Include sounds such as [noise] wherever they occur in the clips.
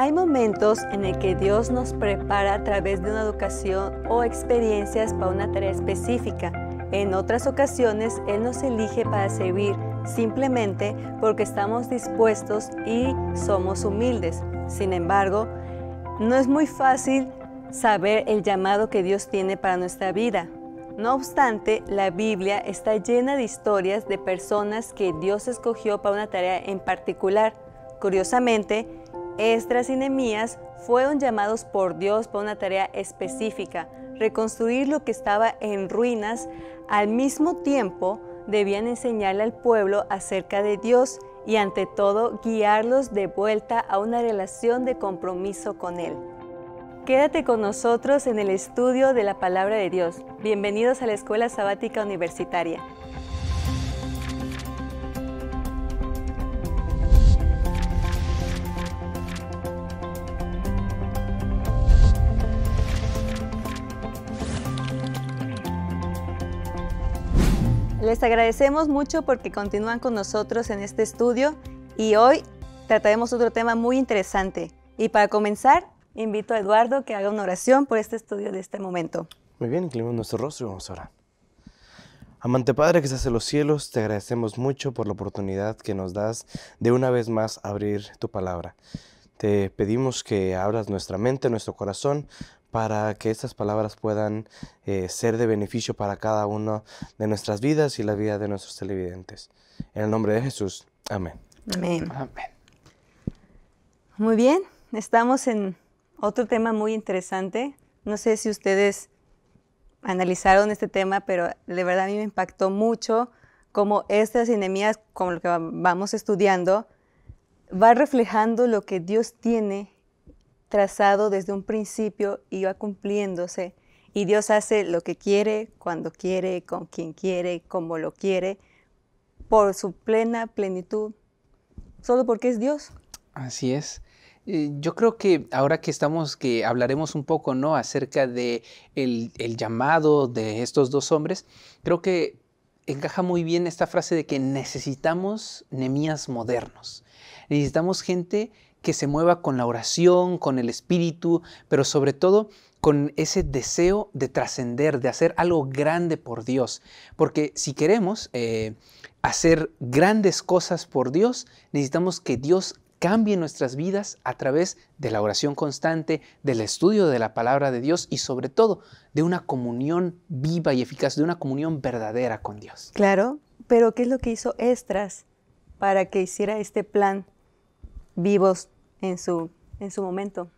Hay momentos en el que Dios nos prepara a través de una educación o experiencias para una tarea específica. En otras ocasiones, Él nos elige para servir simplemente porque estamos dispuestos y somos humildes. Sin embargo, no es muy fácil saber el llamado que Dios tiene para nuestra vida. No obstante, la Biblia está llena de historias de personas que Dios escogió para una tarea en particular. Curiosamente, Estras y fueron llamados por Dios para una tarea específica, reconstruir lo que estaba en ruinas. Al mismo tiempo, debían enseñarle al pueblo acerca de Dios y ante todo guiarlos de vuelta a una relación de compromiso con Él. Quédate con nosotros en el estudio de la palabra de Dios. Bienvenidos a la Escuela Sabática Universitaria. Les agradecemos mucho porque continúan con nosotros en este estudio y hoy trataremos otro tema muy interesante. Y para comenzar, invito a Eduardo que haga una oración por este estudio de este momento. Muy bien, inclinamos nuestro rostro y vamos a orar. Amante Padre que se hace los cielos, te agradecemos mucho por la oportunidad que nos das de una vez más abrir tu palabra. Te pedimos que abras nuestra mente, nuestro corazón, para que estas palabras puedan eh, ser de beneficio para cada uno de nuestras vidas y la vida de nuestros televidentes. En el nombre de Jesús. Amén. Amén. Muy bien, estamos en otro tema muy interesante. No sé si ustedes analizaron este tema, pero de verdad a mí me impactó mucho cómo estas enemías, como lo que vamos estudiando, va reflejando lo que Dios tiene trazado desde un principio y va cumpliéndose. Y Dios hace lo que quiere, cuando quiere, con quien quiere, como lo quiere, por su plena plenitud, solo porque es Dios. Así es. Eh, yo creo que ahora que estamos, que hablaremos un poco, ¿no? Acerca de el, llamado de estos dos hombres, creo que encaja muy bien esta frase de que necesitamos nemías modernos. Necesitamos gente que se mueva con la oración, con el espíritu, pero sobre todo con ese deseo de trascender, de hacer algo grande por Dios. Porque si queremos eh, hacer grandes cosas por Dios, necesitamos que Dios cambie nuestras vidas a través de la oración constante, del estudio de la palabra de Dios y sobre todo de una comunión viva y eficaz, de una comunión verdadera con Dios. Claro, pero ¿qué es lo que hizo Estras para que hiciera este plan vivos en su, en su momento?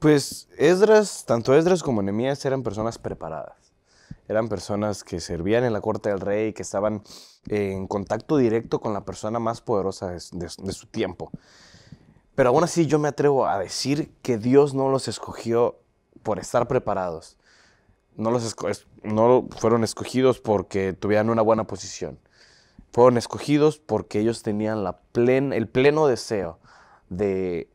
Pues Esdras, tanto Esdras como Nehemías eran personas preparadas. Eran personas que servían en la corte del rey, que estaban en contacto directo con la persona más poderosa de, su tiempo. Pero aún así yo me atrevo a decir que Dios no los escogió por estar preparados. No, los no fueron escogidos porque tuvieran una buena posición. Fueron escogidos porque ellos tenían la plen el pleno deseo de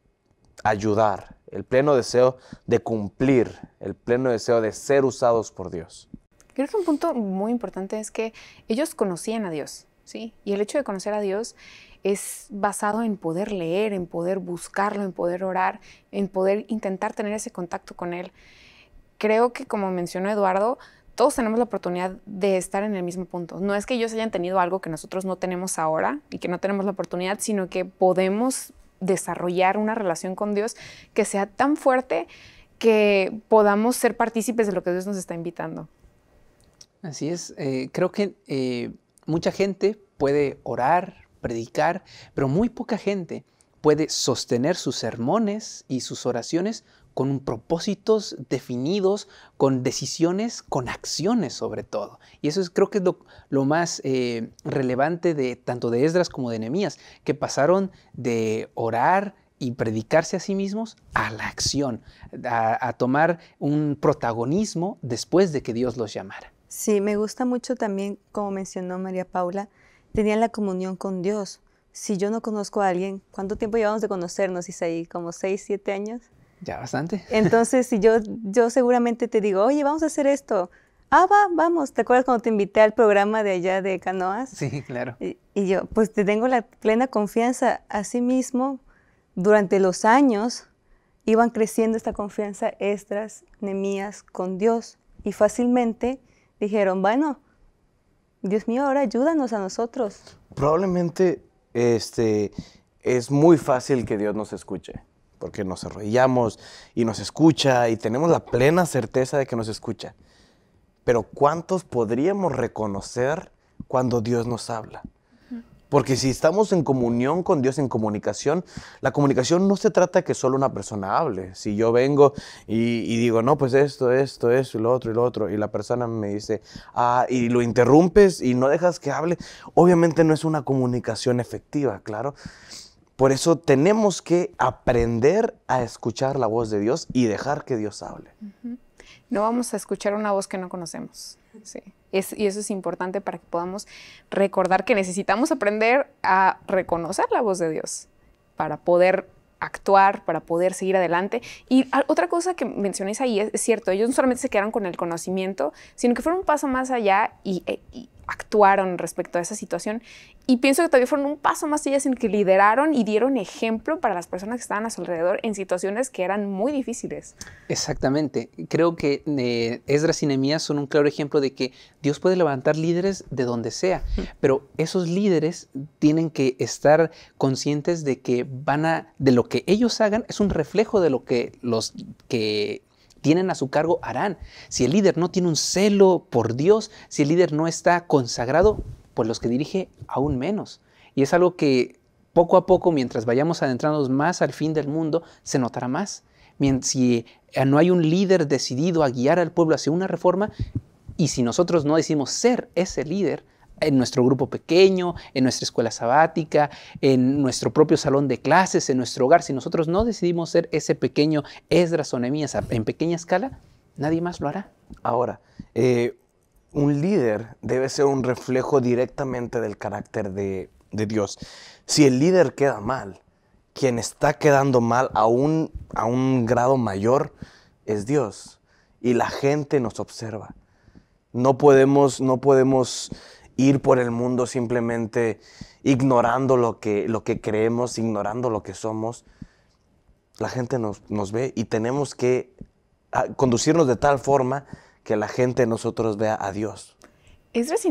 ayudar, el pleno deseo de cumplir, el pleno deseo de ser usados por Dios. Creo que un punto muy importante es que ellos conocían a Dios, ¿sí? Y el hecho de conocer a Dios es basado en poder leer, en poder buscarlo, en poder orar, en poder intentar tener ese contacto con Él. Creo que, como mencionó Eduardo, todos tenemos la oportunidad de estar en el mismo punto. No es que ellos hayan tenido algo que nosotros no tenemos ahora y que no tenemos la oportunidad, sino que podemos desarrollar una relación con Dios que sea tan fuerte que podamos ser partícipes de lo que Dios nos está invitando. Así es, eh, creo que eh, mucha gente puede orar, predicar, pero muy poca gente puede sostener sus sermones y sus oraciones con propósitos definidos, con decisiones, con acciones sobre todo. Y eso es, creo que es lo, más eh, relevante de tanto de Esdras como de Nehemías, que pasaron de orar y predicarse a sí mismos a la acción, a, tomar un protagonismo después de que Dios los llamara. Sí, me gusta mucho también, como mencionó María Paula, tenían la comunión con Dios. Si yo no conozco a alguien, ¿cuánto tiempo llevamos de conocernos, Isaí? ¿Como seis, siete años? Ya bastante. [laughs] Entonces, si yo, yo seguramente te digo, oye, vamos a hacer esto. Ah, va, vamos. ¿Te acuerdas cuando te invité al programa de allá de canoas? Sí, claro. Y, yo, pues te tengo la plena confianza. mismo, durante los años iban creciendo esta confianza Estras, Nemías con Dios. Y fácilmente dijeron, bueno, Dios mío, ahora ayúdanos a nosotros. Probablemente este, es muy fácil que Dios nos escuche porque nos arrollamos y nos escucha y tenemos la plena certeza de que nos escucha. Pero ¿cuántos podríamos reconocer cuando Dios nos habla? Porque si estamos en comunión con Dios, en comunicación, la comunicación no se trata que solo una persona hable. Si yo vengo y, digo, no, pues esto, esto, eso, y lo otro, y lo otro, y la persona me dice, ah, y lo interrumpes y no dejas que hable, obviamente no es una comunicación efectiva, claro. Por eso tenemos que aprender a escuchar la voz de Dios y dejar que Dios hable. No vamos a escuchar una voz que no conocemos. y eso es importante para que podamos recordar que necesitamos aprender a reconocer la voz de Dios para poder actuar, para poder seguir adelante. Y otra cosa que mencionéis ahí es, cierto, ellos no solamente se quedaron con el conocimiento, sino que fueron un paso más allá y, e, actuaron respecto a esa situación. Y pienso que todavía fueron un paso más allá en que lideraron y dieron ejemplo para las personas que estaban a su alrededor en situaciones que eran muy difíciles. Exactamente. Creo que eh, Esdras y Nehemías son un claro ejemplo de que Dios puede levantar líderes de donde sea, pero esos líderes tienen que estar conscientes de que van a, de lo que ellos hagan es un reflejo de lo que los que tienen a su cargo harán. Si el líder no tiene un celo por Dios, si el líder no está consagrado, pues los que dirige aún menos. Y es algo que poco a poco, mientras vayamos adentrándonos más al fin del mundo, se notará más. Si eh, no hay un líder decidido a guiar al pueblo hacia una reforma, y si nosotros no decimos ser ese líder, en nuestro grupo pequeño, en nuestra escuela sabática, en nuestro propio salón de clases, en nuestro hogar. Si nosotros no decidimos ser ese pequeño Esdras o en pequeña escala, nadie más lo hará. Ahora, eh, un líder debe ser un reflejo directamente del carácter de, Dios. Si el líder queda mal, quien está quedando mal a un, a un grado mayor es Dios. Y la gente nos observa. No podemos, no podemos ir por el mundo simplemente ignorando lo que, lo que creemos, ignorando lo que somos, la gente nos, ve y tenemos que ah, conducirnos de tal forma que la gente nosotros vea a Dios. Esdras y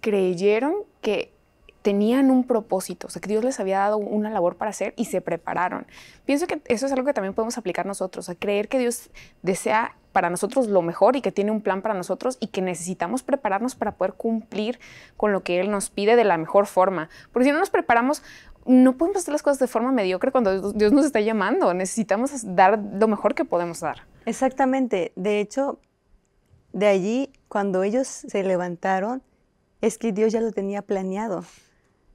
creyeron que tenían un propósito, o sea, que Dios les había dado una labor para hacer y se prepararon. Pienso que eso es algo que también podemos aplicar nosotros, a creer que Dios desea para nosotros lo mejor y que tiene un plan para nosotros y que necesitamos prepararnos para poder cumplir con lo que Él nos pide de la mejor forma. Porque si no nos preparamos, no podemos hacer las cosas de forma mediocre cuando Dios nos está llamando. Necesitamos dar lo mejor que podemos dar. Exactamente. De hecho, de allí, cuando ellos se levantaron, es que Dios ya lo tenía planeado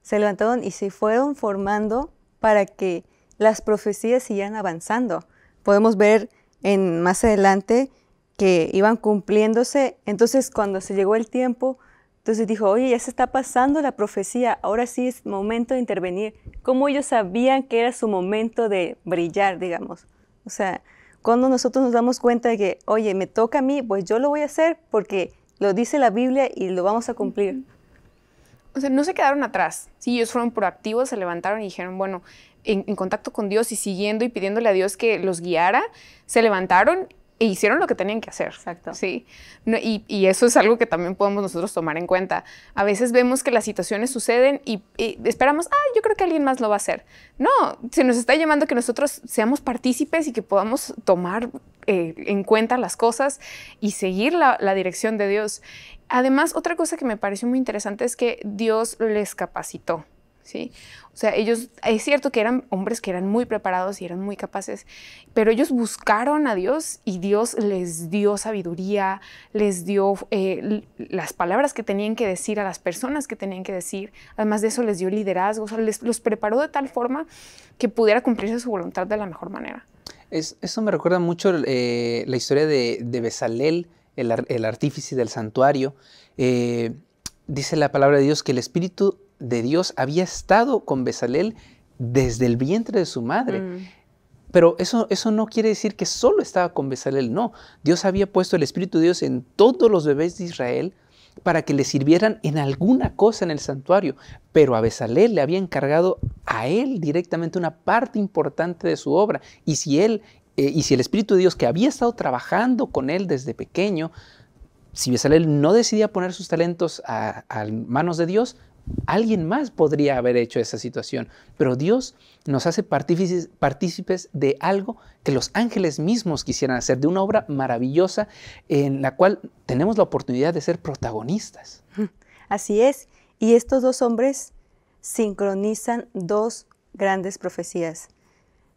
se levantaron y se fueron formando para que las profecías siguieran avanzando. Podemos ver en más adelante que iban cumpliéndose. Entonces, cuando se llegó el tiempo, entonces dijo, oye, ya se está pasando la profecía, ahora sí es momento de intervenir. ¿Cómo ellos sabían que era su momento de brillar, digamos? O sea, cuando nosotros nos damos cuenta de que, oye, me toca a mí, pues yo lo voy a hacer porque lo dice la Biblia y lo vamos a cumplir o sea, no se quedaron atrás. Sí, ellos fueron proactivos, se levantaron y dijeron, bueno, en, contacto con Dios y siguiendo y pidiéndole a Dios que los guiara, se levantaron e hicieron lo que tenían que hacer. Exacto. Sí. y, eso es algo que también podemos nosotros tomar en cuenta. A veces vemos que las situaciones suceden y, esperamos, ah, yo creo que alguien más lo va a hacer. No, se nos está llamando que nosotros seamos partícipes y que podamos tomar eh, en cuenta las cosas y seguir la, dirección de Dios. Además, otra cosa que me pareció muy interesante es que Dios les capacitó. ¿Sí? O sea, ellos, es cierto que eran hombres que eran muy preparados y eran muy capaces, pero ellos buscaron a Dios y Dios les dio sabiduría, les dio eh, las palabras que tenían que decir a las personas que tenían que decir, además de eso les dio liderazgo, o sea, les, los preparó de tal forma que pudiera cumplirse su voluntad de la mejor manera. eso me recuerda mucho eh, la historia de, de Besalel el, artífice del santuario, eh, dice la palabra de Dios que el Espíritu de Dios había estado con Bezalel desde el vientre de su madre. Mm. Pero eso, eso no quiere decir que solo estaba con Bezalel, no. Dios había puesto el Espíritu de Dios en todos los bebés de Israel para que le sirvieran en alguna cosa en el santuario. Pero a Bezalel le había encargado a él directamente una parte importante de su obra. Y si él eh, y si el Espíritu de Dios que había estado trabajando con él desde pequeño, si Besalel no decidía poner sus talentos a, manos de Dios, alguien más podría haber hecho esa situación. Pero Dios nos hace partícipes, de algo que los ángeles mismos quisieran hacer, de una obra maravillosa en la cual tenemos la oportunidad de ser protagonistas. [laughs] Así es. Y estos dos hombres sincronizan dos grandes profecías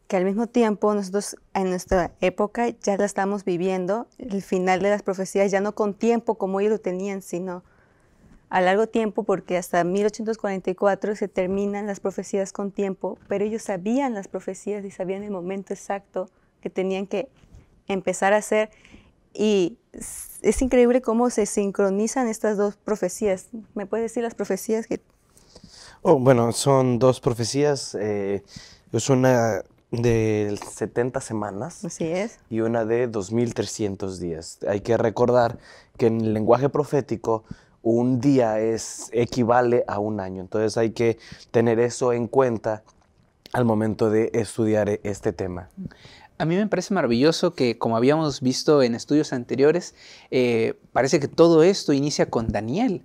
que al mismo tiempo nosotros en nuestra época ya la estamos viviendo, el final de las profecías ya no con tiempo como ellos lo tenían, sino a largo tiempo, porque hasta 1844 se terminan las profecías con tiempo, pero ellos sabían las profecías y sabían el momento exacto que tenían que empezar a hacer. Y es increíble cómo se sincronizan estas dos profecías. ¿Me puedes decir las profecías que... Oh, bueno, son dos profecías. Eh, es una de 70 semanas. Y una de 2300 días. Hay que recordar que en el lenguaje profético un día es equivale a un año. Entonces hay que tener eso en cuenta al momento de estudiar este tema. A mí me parece maravilloso que, como habíamos visto en estudios anteriores, eh, parece que todo esto inicia con Daniel.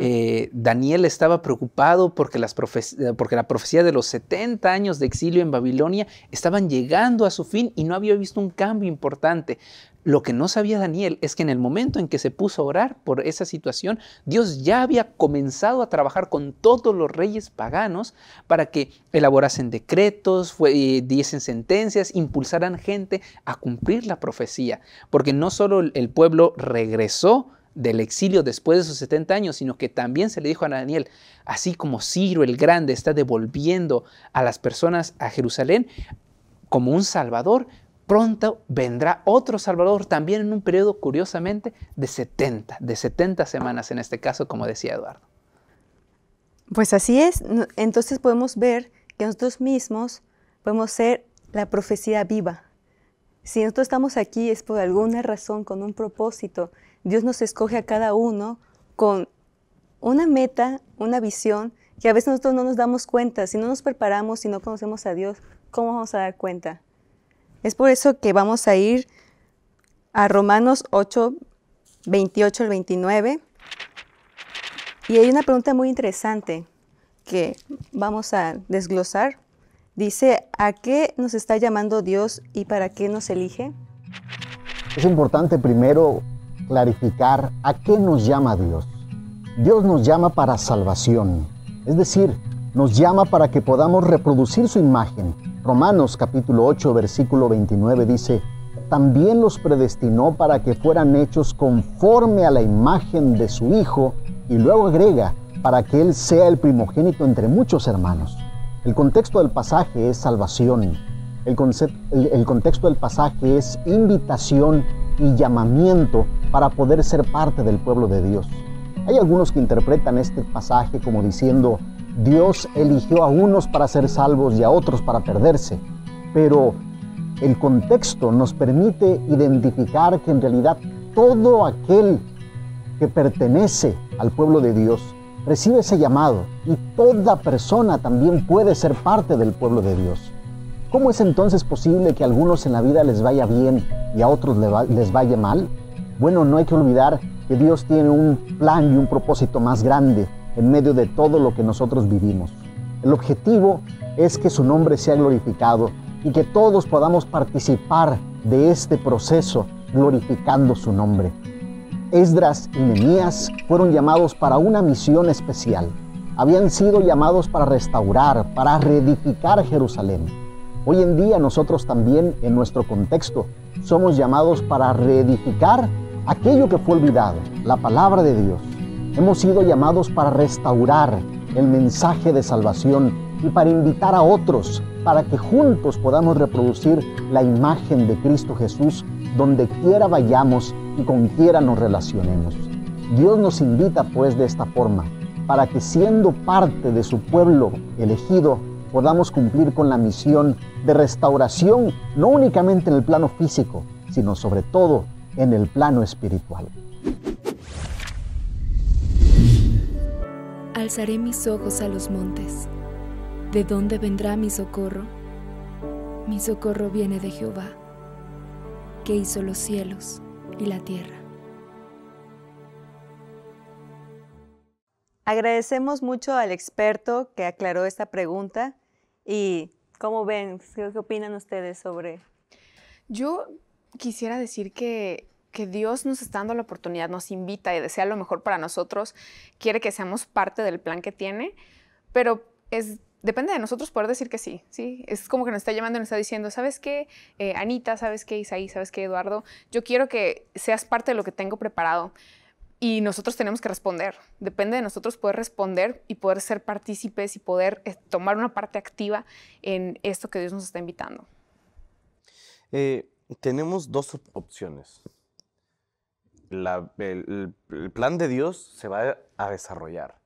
Eh, Daniel estaba preocupado porque, las eh, porque la profecía de los 70 años de exilio en Babilonia estaban llegando a su fin y no había visto un cambio importante. Lo que no sabía Daniel es que en el momento en que se puso a orar por esa situación, Dios ya había comenzado a trabajar con todos los reyes paganos para que elaborasen decretos, eh, diesen sentencias, impulsaran gente a cumplir la profecía. Porque no solo el pueblo regresó, del exilio después de sus 70 años, sino que también se le dijo a Daniel, así como Ciro el Grande está devolviendo a las personas a Jerusalén como un salvador, pronto vendrá otro salvador, también en un periodo curiosamente de 70, de 70 semanas en este caso, como decía Eduardo. Pues así es, entonces podemos ver que nosotros mismos podemos ser la profecía viva si nosotros estamos aquí es por alguna razón, con un propósito. Dios nos escoge a cada uno con una meta, una visión, que a veces nosotros no nos damos cuenta. Si no nos preparamos, si no conocemos a Dios, ¿cómo vamos a dar cuenta? Es por eso que vamos a ir a Romanos 8, 28 al 29. Y hay una pregunta muy interesante que vamos a desglosar dice a qué nos está llamando Dios y para qué nos elige? Es importante primero clarificar a qué nos llama Dios. Dios nos llama para salvación, es decir, nos llama para que podamos reproducir su imagen. Romanos capítulo 8 versículo 29 dice, también los predestinó para que fueran hechos conforme a la imagen de su Hijo y luego agrega, para que Él sea el primogénito entre muchos hermanos. El contexto del pasaje es salvación. El, contexto del pasaje es invitación y llamamiento para poder ser parte del pueblo de Dios. Hay algunos que interpretan este pasaje como diciendo, Dios eligió a unos para ser salvos y a otros para perderse. Pero el contexto nos permite identificar que en realidad todo aquel que pertenece al pueblo de Dios Recibe ese llamado y toda persona también puede ser parte del pueblo de Dios. ¿Cómo es entonces posible que a algunos en la vida les vaya bien y a otros les vaya mal? Bueno, no hay que olvidar que Dios tiene un plan y un propósito más grande en medio de todo lo que nosotros vivimos. El objetivo es que su nombre sea glorificado y que todos podamos participar de este proceso glorificando su nombre. Esdras y Nehemías fueron llamados para una misión especial. Habían sido llamados para restaurar, para reedificar Jerusalén. Hoy en día nosotros también, en nuestro contexto, somos llamados para reedificar aquello que fue olvidado, la palabra de Dios. Hemos sido llamados para restaurar el mensaje de salvación y para invitar a otros, para que juntos podamos reproducir la imagen de Cristo Jesús donde quiera vayamos y con quiera nos relacionemos. Dios nos invita pues de esta forma, para que siendo parte de su pueblo elegido, podamos cumplir con la misión de restauración, no únicamente en el plano físico, sino sobre todo en el plano espiritual. Alzaré mis ojos a los montes. ¿De dónde vendrá mi socorro? Mi socorro viene de Jehová, que hizo los cielos y la tierra. Agradecemos mucho al experto que aclaró esta pregunta y ¿cómo ven? ¿Qué, opinan ustedes sobre? Yo quisiera decir que que Dios nos está dando la oportunidad, nos invita y desea lo mejor para nosotros, quiere que seamos parte del plan que tiene, pero es depende de nosotros poder decir que sí, ¿sí? Es como que nos está llamando y nos está diciendo, ¿sabes qué, eh, Anita? ¿Sabes qué, Isaí? ¿Sabes qué, Eduardo? Yo quiero que seas parte de lo que tengo preparado. Y nosotros tenemos que responder. Depende de nosotros poder responder y poder ser partícipes y poder eh, tomar una parte activa en esto que Dios nos está invitando. Eh, tenemos dos opciones. el, el plan de Dios se va a desarrollar.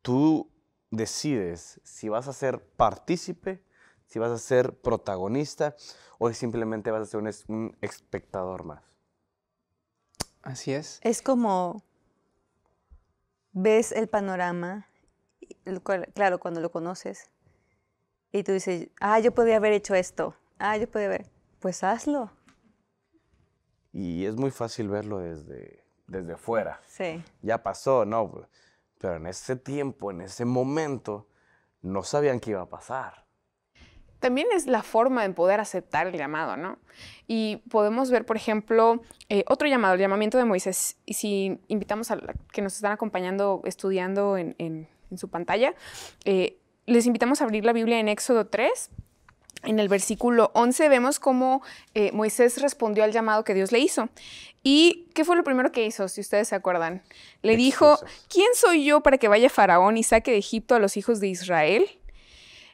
Tú decides si vas a ser partícipe, si vas a ser protagonista o simplemente vas a ser un, espectador más. Así es. Es como ves el panorama, claro, cuando lo conoces, y tú dices, ah, yo podía haber hecho esto, ah, yo podría haber, pues hazlo. Y es muy fácil verlo desde, desde fuera. Sí. Ya pasó, ¿no? Pero en ese tiempo, en ese momento, no sabían qué iba a pasar. También es la forma de poder aceptar el llamado, ¿no? Y podemos ver, por ejemplo, eh, otro llamado, el llamamiento de Moisés. Y si invitamos a la, que nos están acompañando, estudiando en, su pantalla, eh, les invitamos a abrir la Biblia en Éxodo 3, en el versículo 11 vemos cómo eh, Moisés respondió al llamado que Dios le hizo. ¿Y qué fue lo primero que hizo, si ustedes se acuerdan? Le dijo, ¿quién soy yo para que vaya Faraón y saque de Egipto a los hijos de Israel?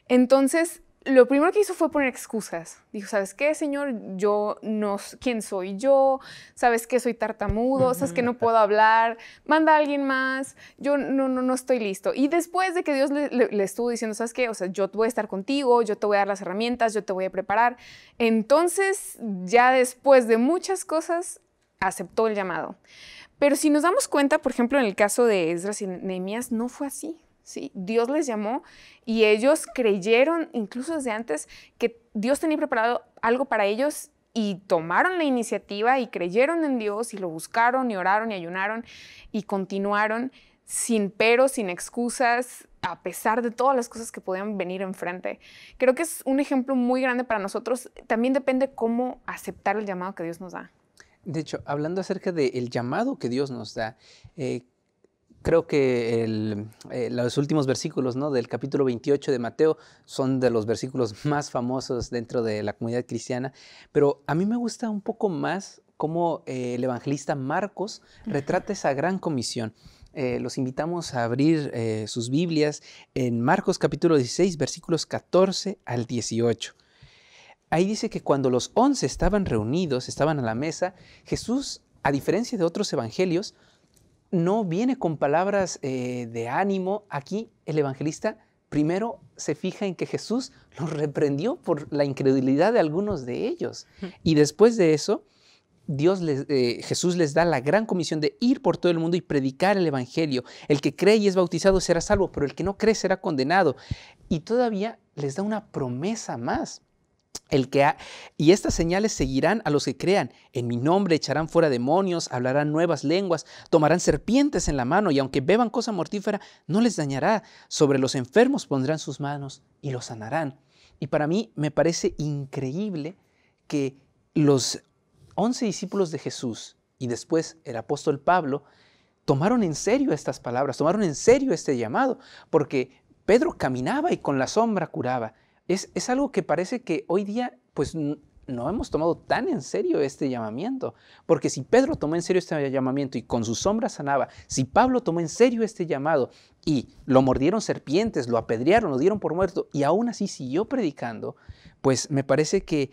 Entonces, lo primero que hizo fue poner excusas. Dijo, ¿sabes qué, señor? Yo no, ¿quién soy yo? ¿Sabes que Soy tartamudo, ¿sabes que no puedo hablar? Manda a alguien más, yo no, no, no estoy listo. Y después de que Dios le, estuvo diciendo, ¿sabes qué? O sea, yo voy a estar contigo, yo te voy a dar las herramientas, yo te voy a preparar. Entonces, ya después de muchas cosas, aceptó el llamado. Pero si nos damos cuenta, por ejemplo, en el caso de Esdras y Nehemías, no fue así. ¿sí? Dios les llamó y ellos creyeron, incluso desde antes, que Dios tenía preparado algo para ellos y tomaron la iniciativa y creyeron en Dios y lo buscaron y oraron y ayunaron y continuaron sin pero, sin excusas, a pesar de todas las cosas que podían venir enfrente. Creo que es un ejemplo muy grande para nosotros. También depende cómo aceptar el llamado que Dios nos da. De hecho, hablando acerca del llamado que Dios nos da, eh, Creo que eh, los últimos versículos del capítulo 28 de Mateo son de los versículos [laughs] más famosos dentro de la comunidad cristiana, pero a mí me gusta un poco más cómo eh, el evangelista Marcos retrata esa gran comisión. Eh, los invitamos a abrir sus Biblias en Marcos capítulo 16, versículos 14 al 18. Ahí dice que cuando los once estaban reunidos, estaban a la mesa, Jesús, a diferencia de otros evangelios, no viene con palabras eh, de ánimo. Aquí el evangelista primero se fija en que Jesús los reprendió por la incredulidad de algunos de ellos. Y después de eso, Dios eh, Jesús les da la gran comisión de ir por todo el mundo y predicar el Evangelio. El que cree y es bautizado será salvo, pero el que no cree será condenado. Y todavía les da una promesa más. El que y estas señales seguirán a los que crean. En mi nombre echarán fuera demonios, hablarán nuevas lenguas, tomarán serpientes en la mano y aunque beban cosa mortífera, no les dañará. Sobre los enfermos pondrán sus manos y los sanarán. Y para mí me parece increíble que los once discípulos de Jesús y después el apóstol Pablo tomaron en serio estas palabras, tomaron en serio este llamado, porque Pedro caminaba y con la sombra curaba es, algo que parece que hoy día pues no hemos tomado tan en serio este llamamiento. Porque si Pedro tomó en serio este llamamiento y con su sombra sanaba, si Pablo tomó en serio este llamado y lo mordieron serpientes, lo apedrearon, lo dieron por muerto y aún así siguió predicando, pues me parece que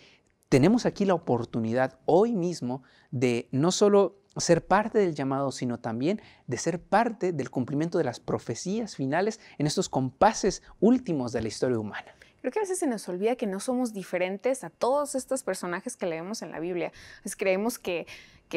tenemos aquí la oportunidad hoy mismo de no solo ser parte del llamado, sino también de ser parte del cumplimiento de las profecías finales en estos compases últimos de la historia humana. Creo que a veces se nos olvida que no somos diferentes a todos estos personajes que leemos en la Biblia. Pues creemos que,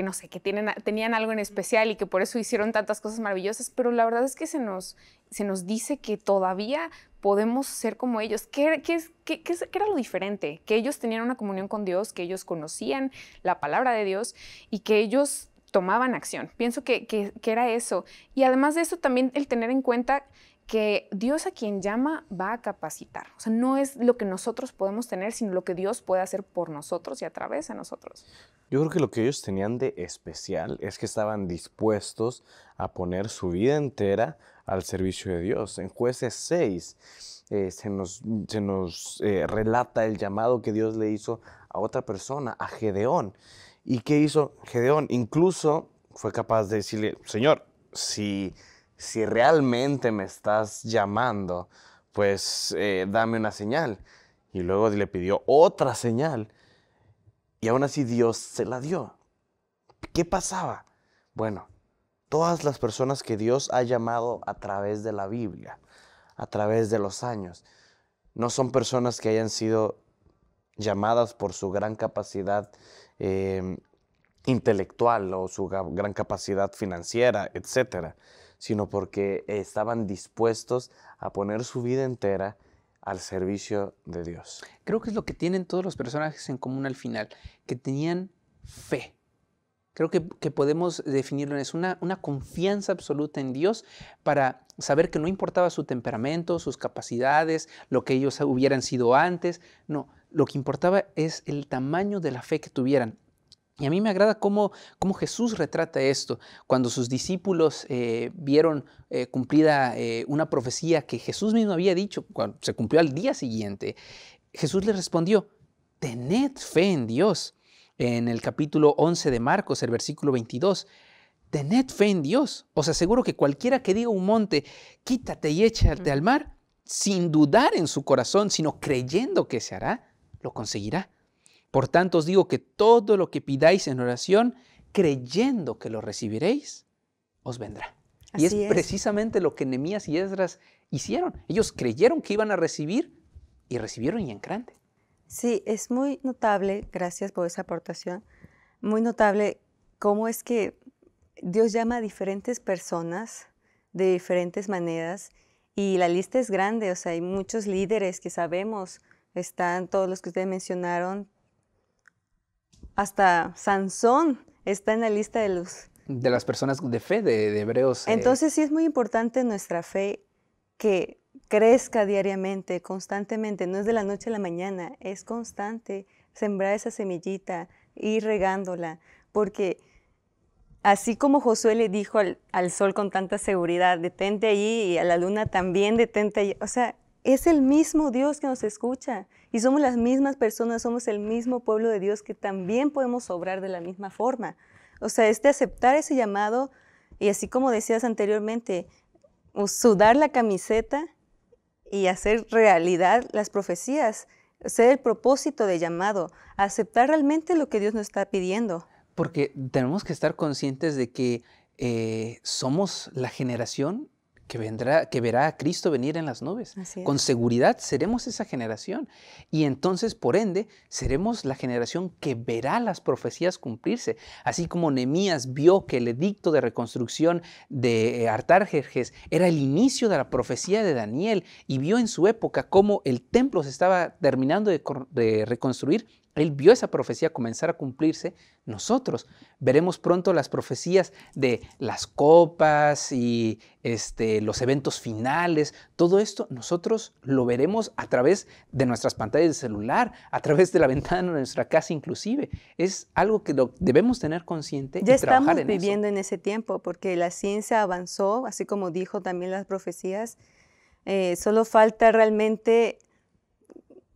no sé, que tenían algo en especial y que por eso hicieron tantas cosas maravillosas, pero la verdad es que se nos, se nos dice que todavía podemos ser como ellos. ¿Qué, qué, qué, qué era lo diferente? Que ellos tenían una comunión con Dios, que ellos conocían la palabra de Dios y que ellos tomaban acción. Pienso que, que, que era eso. Y además de eso, también el tener en cuenta que Dios a quien llama va a capacitar. O sea, no es lo que nosotros podemos tener, sino lo que Dios puede hacer por nosotros y a través de nosotros. Yo creo que lo que ellos tenían de especial es que estaban dispuestos a poner su vida entera al servicio de Dios. En jueces 6 eh, se nos, se nos eh, relata el llamado que Dios le hizo a otra persona, a Gedeón. ¿Y qué hizo Gedeón? Incluso fue capaz de decirle, Señor, si si realmente me estás llamando, pues eh, dame una señal. Y luego le pidió otra señal. Y aún así Dios se la dio. ¿Qué pasaba? Bueno, todas las personas que Dios ha llamado a través de la Biblia, a través de los años, no son personas que hayan sido llamadas por su gran capacidad eh, intelectual o su gran capacidad financiera, etcétera sino porque estaban dispuestos a poner su vida entera al servicio de Dios. Creo que es lo que tienen todos los personajes en común al final, que tenían fe. Creo que, podemos definirlo en una confianza absoluta en Dios para saber que no importaba su temperamento, sus capacidades, lo que ellos hubieran sido antes, no, lo que importaba es el tamaño de la fe que tuvieran. Y a mí me agrada cómo, Jesús retrata esto. Cuando sus discípulos eh, vieron eh, cumplida eh, una profecía que Jesús mismo había dicho, cuando se cumplió al día siguiente, Jesús les respondió, tened fe en Dios. En el capítulo 11 de Marcos, el versículo 22, tened fe en Dios. Os aseguro que cualquiera que diga un monte, quítate y échate al mar, sin dudar en su corazón, sino creyendo que se hará, lo conseguirá. Por tanto os digo que todo lo que pidáis en oración, creyendo que lo recibiréis, os vendrá. y es, precisamente lo que Nehemías y Esdras hicieron. Ellos creyeron que iban a recibir y recibieron y en grande. Sí, es muy notable, gracias por esa aportación, muy notable cómo es que Dios llama a diferentes personas de diferentes maneras y la lista es grande, o sea, hay muchos líderes que sabemos, están todos los que ustedes mencionaron, hasta Sansón está en la lista de los... De las personas de fe de, hebreos. Eh, Entonces sí es muy importante nuestra fe que crezca diariamente, constantemente, no es de la noche a la mañana, es constante sembrar esa semillita, y regándola, porque así como Josué le dijo al, al, sol con tanta seguridad, detente allí y a la luna también detente allí, o sea, es el mismo Dios que nos escucha y somos las mismas personas, somos el mismo pueblo de Dios que también podemos obrar de la misma forma. O sea, es de aceptar ese llamado y así como decías anteriormente, sudar la camiseta y hacer realidad las profecías, ser el propósito de llamado, aceptar realmente lo que Dios nos está pidiendo. Porque tenemos que estar conscientes de que eh, somos la generación que, vendrá, que verá a Cristo venir en las nubes. Con seguridad seremos esa generación. Y entonces, por ende, seremos la generación que verá las profecías cumplirse. Así como Nemías vio que el edicto de reconstrucción de eh, Artajerjes era el inicio de la profecía de Daniel y vio en su época cómo el templo se estaba terminando de reconstruir él vio esa profecía comenzar a cumplirse. Nosotros veremos pronto las profecías de las copas y este, los eventos finales. Todo esto nosotros lo veremos a través de nuestras pantallas de celular, a través de la [laughs] ventana de nuestra casa inclusive. Es algo que debemos tener consciente. Ya y trabajar estamos viviendo en ese tiempo porque la ciencia avanzó, así como dijo también las profecías. Eh, solo falta realmente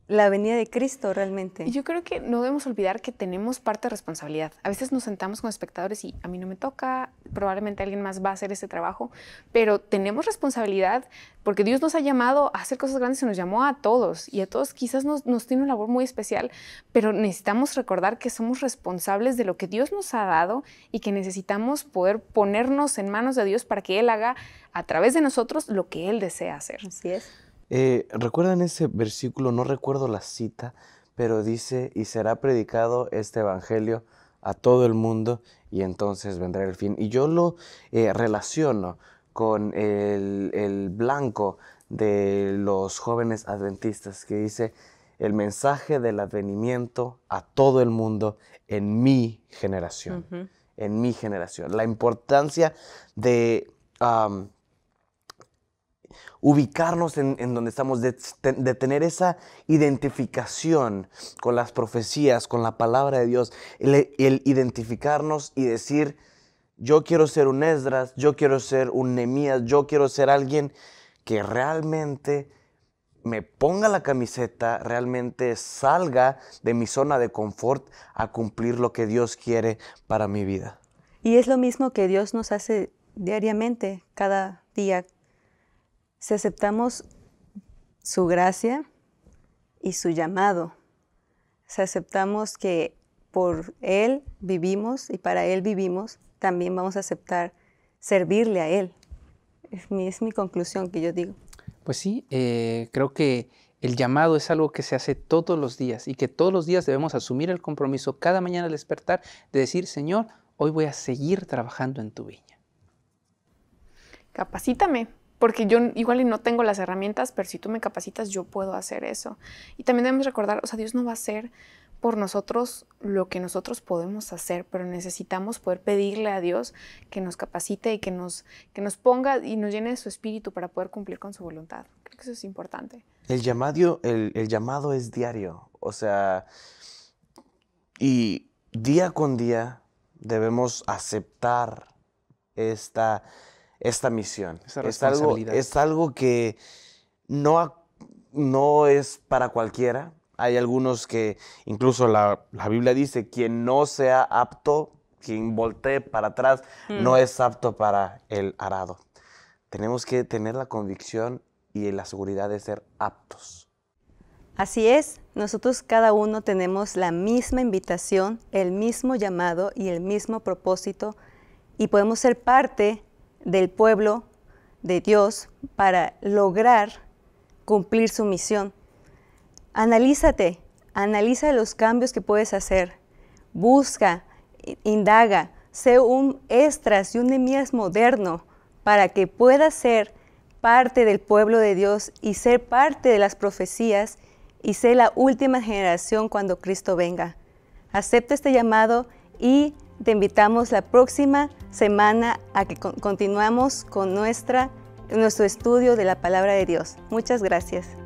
la venida de Cristo realmente. Yo creo que no debemos olvidar que tenemos parte de responsabilidad. A veces nos sentamos con espectadores y a mí no me toca, probablemente alguien más va a hacer ese trabajo, pero tenemos responsabilidad porque Dios nos ha llamado a hacer cosas grandes y nos llamó a todos y a todos quizás nos tiene una labor muy especial, pero necesitamos recordar que somos responsables de lo que Dios nos ha dado y que necesitamos poder ponernos en manos de Dios para que Él haga a través de nosotros lo que Él desea hacer. Así es. Eh, ¿Recuerdan ese versículo? No recuerdo la cita, pero dice, y será predicado este Evangelio a todo el mundo y entonces vendrá el fin. Y yo lo eh, relaciono con el, blanco de los jóvenes adventistas que dice, el mensaje del advenimiento a todo el mundo en mi generación, en mi generación. La importancia de ubicarnos en, donde estamos, de, tener esa identificación con las profecías, con la palabra de Dios, el, identificarnos y decir, yo quiero ser un Esdras, yo quiero ser un Nemías, yo quiero ser alguien que realmente me ponga la camiseta, realmente salga de mi zona de confort a cumplir lo que Dios quiere para mi vida. Y es lo mismo que Dios nos hace diariamente, cada día, si aceptamos su gracia y su llamado, si aceptamos que por Él vivimos y para Él vivimos, también vamos a aceptar servirle a Él. Es mi, conclusión que yo digo. Pues sí, eh, creo que el llamado es algo que se hace todos los días y que todos los días debemos asumir el compromiso cada mañana al despertar de decir, Señor, hoy voy a seguir trabajando en tu viña. Capacítame, porque yo igual y no tengo las herramientas, pero si tú me capacitas, yo puedo hacer eso. Y también debemos recordar, o sea, Dios no va a hacer por nosotros lo que nosotros podemos hacer, pero necesitamos poder pedirle a Dios que nos capacite y que nos, que nos ponga y nos llene de su espíritu para poder cumplir con su voluntad. Creo que eso es importante. El llamado, el llamado es diario, o sea, y día con día debemos aceptar esta esta misión. es, algo, es algo que no, no es para cualquiera. Hay algunos que, incluso la, Biblia dice, quien no sea apto, quien voltee para atrás, no mm. es apto para el arado. Tenemos que tener la convicción y la seguridad de ser aptos. Así es, nosotros cada uno tenemos la misma invitación, el mismo llamado y el mismo propósito y podemos ser parte del pueblo de Dios para lograr cumplir su misión. Analízate, analiza los cambios que puedes hacer, busca, indaga, sé un extras y un moderno para que puedas ser parte del pueblo de Dios y ser parte de las profecías y ser la última generación cuando Cristo venga. Acepta este llamado y te invitamos la próxima semana a que continuamos con nuestra, nuestro estudio de la palabra de Dios. Muchas gracias.